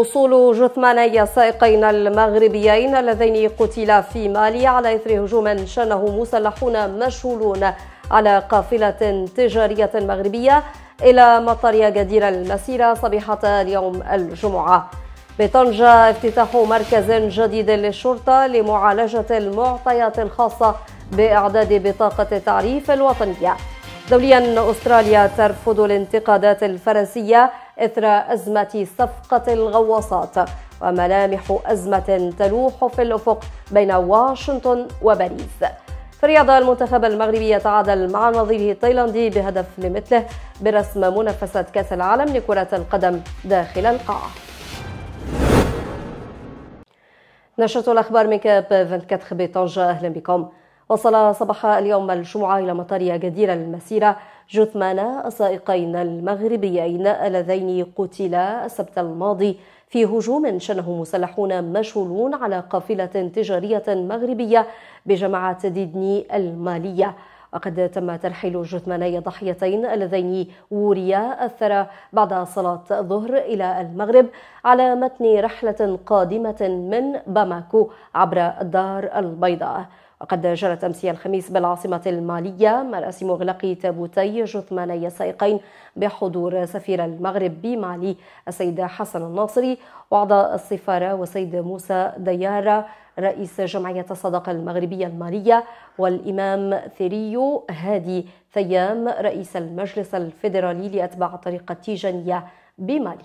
وصول جثماني سائقين المغربيين اللذين قتلا في مالي على إثر هجوم شنه مسلحون مشهولون على قافلة تجارية مغربية إلى مطار يقدير المسيرة صبيحة اليوم الجمعة بطنجة افتتاح مركز جديد للشرطة لمعالجة المعطيات الخاصة بإعداد بطاقة التعريف الوطنية دوليا أستراليا ترفض الانتقادات الفرنسية إثر أزمة صفقة الغواصات وملامح أزمة تلوح في الأفق بين واشنطن وباريس في الرياضة المنتخب المغربي يتعادل مع نظيره التايلاندي بهدف لمثله برسم منافسة كأس العالم لكرة القدم داخل القاعة نشرة الأخبار من كاب 24 بطنجة أهلا بكم وصل صباح اليوم الجمعة إلى مطار جديرة المسيرة جثمان السائقين المغربيين اللذين قتلا السبت الماضي في هجوم شنه مسلحون مشولون على قافلة تجارية مغربية بجماعة ديدني المالية وقد تم ترحيل جثماني ضحيتين اللذين وريا الثرى بعد صلاة الظهر إلى المغرب على متن رحلة قادمة من باماكو عبر الدار البيضاء وقد جرت أمس الخميس بالعاصمة المالية مراسم إغلاق تابوتي جثماني السائقين بحضور سفير المغرب بمالي السيد حسن الناصري وأعضاء السفارة والسيد موسى ديارة رئيس جمعية الصدقة المغربية المالية والإمام ثيريو هادي ثيام رئيس المجلس الفيدرالي لأتباع الطريقة التيجانية بمالي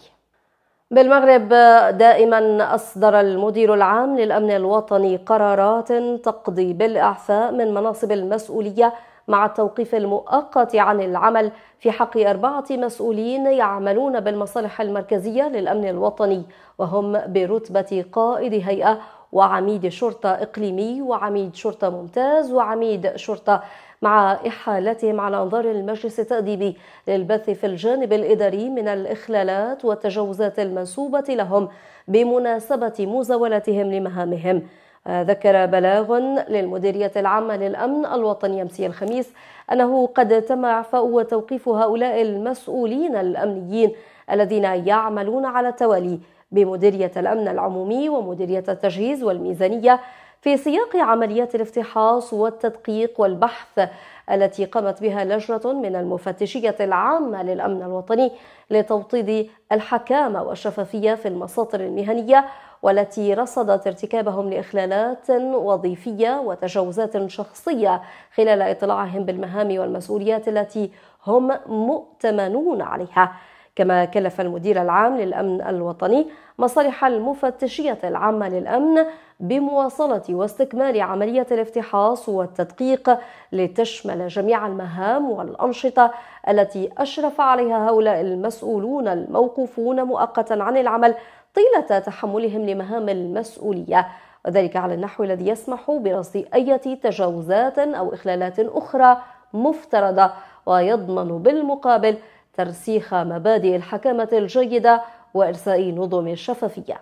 بالمغرب دائما أصدر المدير العام للأمن الوطني قرارات تقضي بالإعفاء من مناصب المسؤولية مع التوقيف المؤقت عن العمل في حق أربعة مسؤولين يعملون بالمصالح المركزية للأمن الوطني وهم برتبة قائد هيئة وعميد شرطة إقليمي وعميد شرطة ممتاز وعميد شرطة مع إحالتهم على أنظار المجلس التأديبي للبث في الجانب الإداري من الإخلالات والتجاوزات المنسوبة لهم بمناسبة مزاولتهم لمهامهم ذكر بلاغ للمديرية العامة للأمن الوطني أمس الخميس أنه قد تم إعفاء وتوقيف هؤلاء المسؤولين الأمنيين الذين يعملون على التوالي بمديرية الأمن العمومي ومديرية التجهيز والميزانية في سياق عمليات الافتحاص والتدقيق والبحث التي قامت بها لجنة من المفتشية العامة للأمن الوطني لتوطيد الحكامة والشفافية في المساطر المهنية والتي رصدت ارتكابهم لإخلالات وظيفية وتجاوزات شخصية خلال إطلاعهم بالمهام والمسؤوليات التي هم مؤتمنون عليها كما كلف المدير العام للأمن الوطني مصالح المفتشية العامة للأمن بمواصلة واستكمال عملية الافتحاص والتدقيق لتشمل جميع المهام والأنشطة التي أشرف عليها هؤلاء المسؤولون الموقوفون مؤقتا عن العمل طيلة تحملهم لمهام المسؤولية وذلك على النحو الذي يسمح برصد أي تجاوزات أو إخلالات أخرى مفترضة ويضمن بالمقابل ترسيخ مبادئ الحكامة الجيدة وإرساء نظم الشفافية.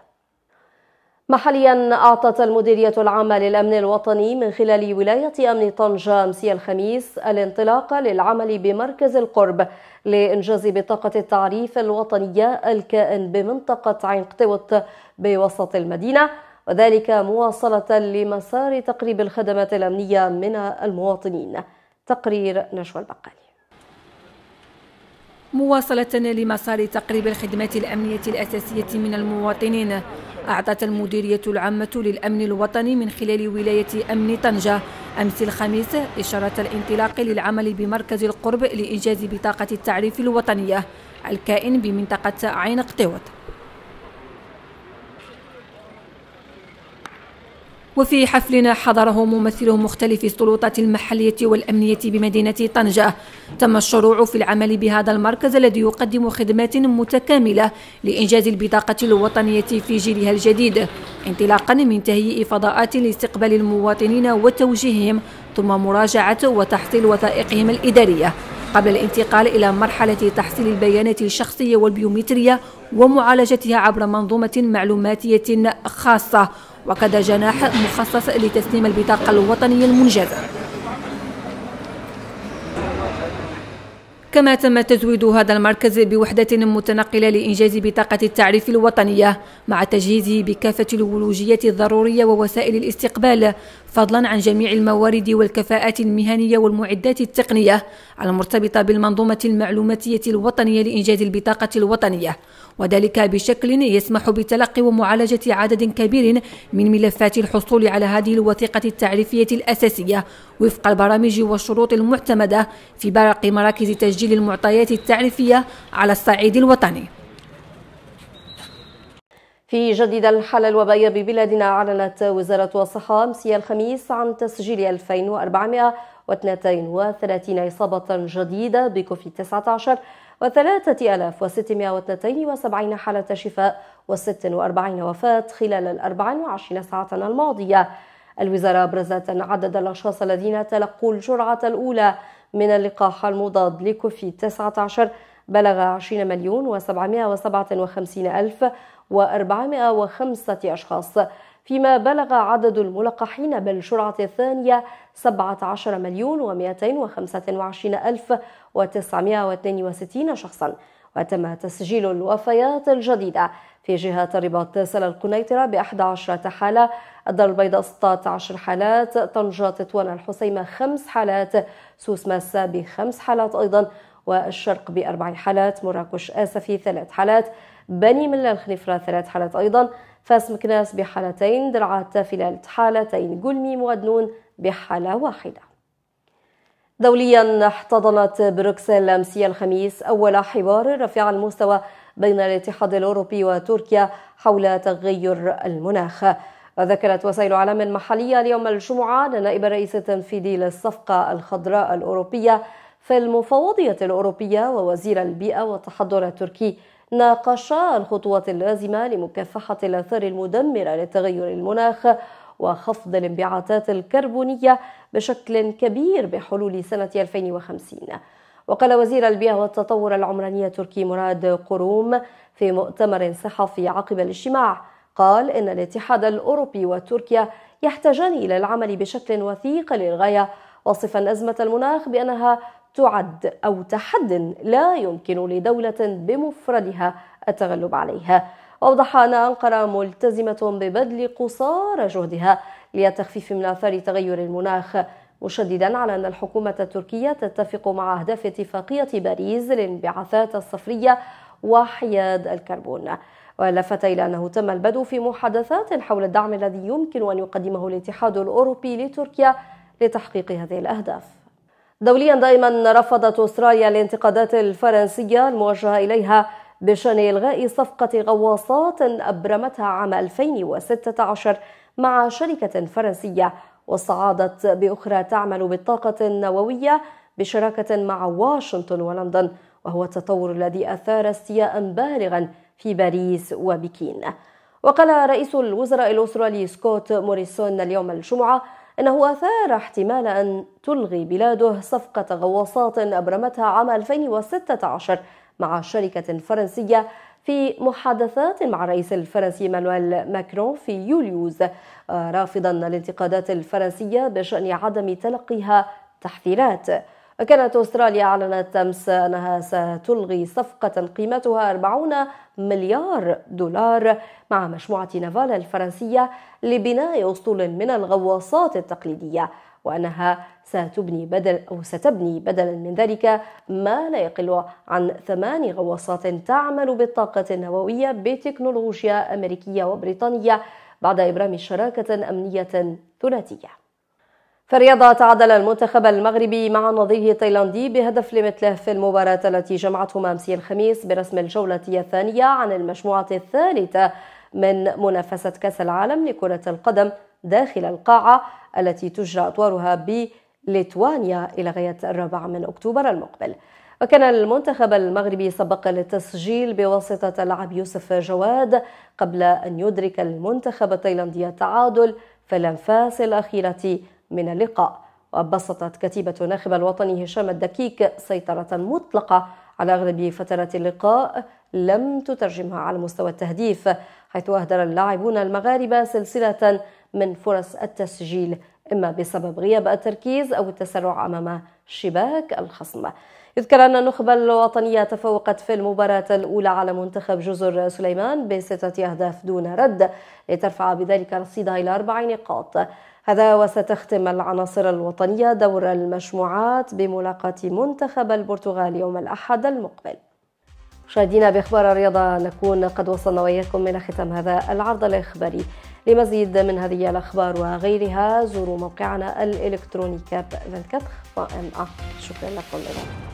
محليا أعطت المديرية العامة للأمن الوطني من خلال ولاية أمن طنجة أمسي الخميس الانطلاق للعمل بمركز القرب لإنجاز بطاقة التعريف الوطنية الكائن بمنطقة عين قطوط بوسط المدينة وذلك مواصلة لمسار تقريب الخدمات الأمنية من المواطنين تقرير نشوى البقالي مواصلة لمسار تقريب الخدمات الأمنية الأساسية من المواطنين أعطت المديرية العامة للأمن الوطني من خلال ولاية أمن طنجة أمس الخميس إشارة الانطلاق للعمل بمركز القرب لإنجاز بطاقة التعريف الوطنية الكائن بمنطقة عين قطيوط وفي حفلنا حضره ممثل مختلف السلطات المحلية والأمنية بمدينة طنجة تم الشروع في العمل بهذا المركز الذي يقدم خدمات متكاملة لإنجاز البطاقة الوطنية في جيلها الجديد انطلاقا من تهيئ فضاءات لاستقبال المواطنين وتوجيههم ثم مراجعة وتحصيل وثائقهم الإدارية قبل الانتقال إلى مرحلة تحصيل البيانات الشخصية والبيومترية ومعالجتها عبر منظومة معلوماتية خاصة وكذا جناح مخصص لتسليم البطاقة الوطنية المنجزة كما تم تزويد هذا المركز بوحدة متنقلة لإنجاز بطاقة التعريف الوطنية مع تجهيزه بكافة الولوجيات الضرورية ووسائل الاستقبال فضلا عن جميع الموارد والكفاءات المهنية والمعدات التقنية المرتبطة بالمنظومة المعلوماتية الوطنية لإنجاز البطاقة الوطنية وذلك بشكل يسمح بتلقي ومعالجة عدد كبير من ملفات الحصول على هذه الوثيقة التعريفية الأساسية وفق البرامج والشروط المعتمدة في برق مراكز تسجيل المعطيات التعريفية على الصعيد الوطني في جديد الحالة الوبائية ببلادنا أعلنت وزارة الصحة أمس الخميس عن تسجيل 2432 إصابة جديدة بكوفيد 19 و3672 حالة شفاء و46 وفاة خلال ال 24 ساعة الماضية. الوزارة أبرزت أن عدد الأشخاص الذين تلقوا الجرعة الأولى من اللقاح المضاد لكوفيد 19 بلغ 20 مليون و757 ألف و405 أشخاص فيما بلغ عدد الملقحين بالشرعة الثانية 17 مليون و225 ألف و962 شخصا وتم تسجيل الوفيات الجديدة في جهة الرباط سلا القنيطرة ب 11 حالة الدار البيضاء 16 حالات طنجة تطوان الحسيمة 5 حالات سوس ماسة 5 حالات أيضا والشرق بأربع حالات مراكش آسفي ثلاث حالات بني ملا الخنفرة ثلاث حالات أيضا فاس مكناس بحالتين درعات تافلالت حالتين قلمي موادنون بحالة واحدة دوليا احتضنت بروكسل امس الخميس اول حوار رفيع المستوى بين الاتحاد الاوروبي وتركيا حول تغير المناخ وذكرت وسائل اعلام محليه اليوم الجمعه ان نائب الرئيس التنفيذي للصفقه الخضراء الاوروبيه في المفوضية الأوروبية ووزير البيئة والتحضر التركي ناقشا الخطوات اللازمة لمكافحة الآثار المدمرة لتغير المناخ وخفض الانبعاثات الكربونية بشكل كبير بحلول سنة 2050 وقال وزير البيئة والتطور العمراني التركي مراد قروم في مؤتمر صحفي عقب الاجتماع قال إن الاتحاد الأوروبي وتركيا يحتاجان إلى العمل بشكل وثيق للغاية وصفا أزمة المناخ بأنها تعد أو تحد لا يمكن لدولة بمفردها التغلب عليها أوضح أن أنقرة ملتزمة ببذل قصارى جهدها للتخفيف من آثار تغير المناخ مشددا على أن الحكومة التركية تتفق مع أهداف اتفاقية باريس للانبعاثات الصفرية وحياد الكربون ولفت إلى أنه تم البدء في محادثات حول الدعم الذي يمكن أن يقدمه الاتحاد الأوروبي لتركيا لتحقيق هذه الأهداف دوليا دائما رفضت استراليا الانتقادات الفرنسيه الموجهه اليها بشان الغاء صفقه غواصات ابرمتها عام 2016 مع شركه فرنسيه وصعدت باخرى تعمل بالطاقه النوويه بشراكه مع واشنطن ولندن وهو التطور الذي اثار استياء بالغا في باريس وبكين وقال رئيس الوزراء الاسترالي سكوت موريسون اليوم الجمعه إنه أثار احتمال أن تلغي بلاده صفقة غواصات أبرمتها عام 2016 مع شركة فرنسية في محادثات مع الرئيس الفرنسي مانويل ماكرون في يوليوز آه، رافضا الانتقادات الفرنسية بشأن عدم تلقيها تحذيرات كانت أستراليا أعلنت أمس أنها ستلغي صفقة قيمتها 40 مليار دولار مع مجموعة نافال الفرنسية لبناء أسطول من الغواصات التقليدية وأنها ستبني بدل أو ستبني بدلا من ذلك ما لا يقل عن ثمان غواصات تعمل بالطاقة النووية بتكنولوجيا أمريكية وبريطانية بعد إبرام شراكة أمنية ثلاثية في الرياضة تعادل المنتخب المغربي مع نظيره التايلاندي بهدف لمثله في المباراة التي جمعتهما امس الخميس برسم الجولة الثانية عن المجموعة الثالثة من منافسة كأس العالم لكرة القدم داخل القاعة التي تجرى أطوارها بليتوانيا إلى غاية الرابع من أكتوبر المقبل وكان المنتخب المغربي سبق للتسجيل بواسطة لاعب يوسف جواد قبل أن يدرك المنتخب التايلاندي التعادل في الأنفاس الأخيرة من اللقاء وبسطت كتيبة ناخب الوطني هشام الدكيك سيطرة مطلقة على أغلب فترات اللقاء لم تترجمها على مستوى التهديف حيث أهدر اللاعبون المغاربة سلسلة من فرص التسجيل إما بسبب غياب التركيز أو التسرع أمام شباك الخصم يذكر أن النخبة الوطنية تفوقت في المباراة الأولى على منتخب جزر سليمان بستة أهداف دون رد لترفع بذلك رصيدها إلى أربع نقاط هذا وستختم العناصر الوطنية دور المجموعات بملاقاة منتخب البرتغال يوم الأحد المقبل مشاهدينا باخبار الرياضه نكون قد وصلنا واياكم الى ختام هذا العرض الاخباري لمزيد من هذه الاخبار وغيرها زوروا موقعنا الالكتروني كاب 24 شكرا لكم إلى.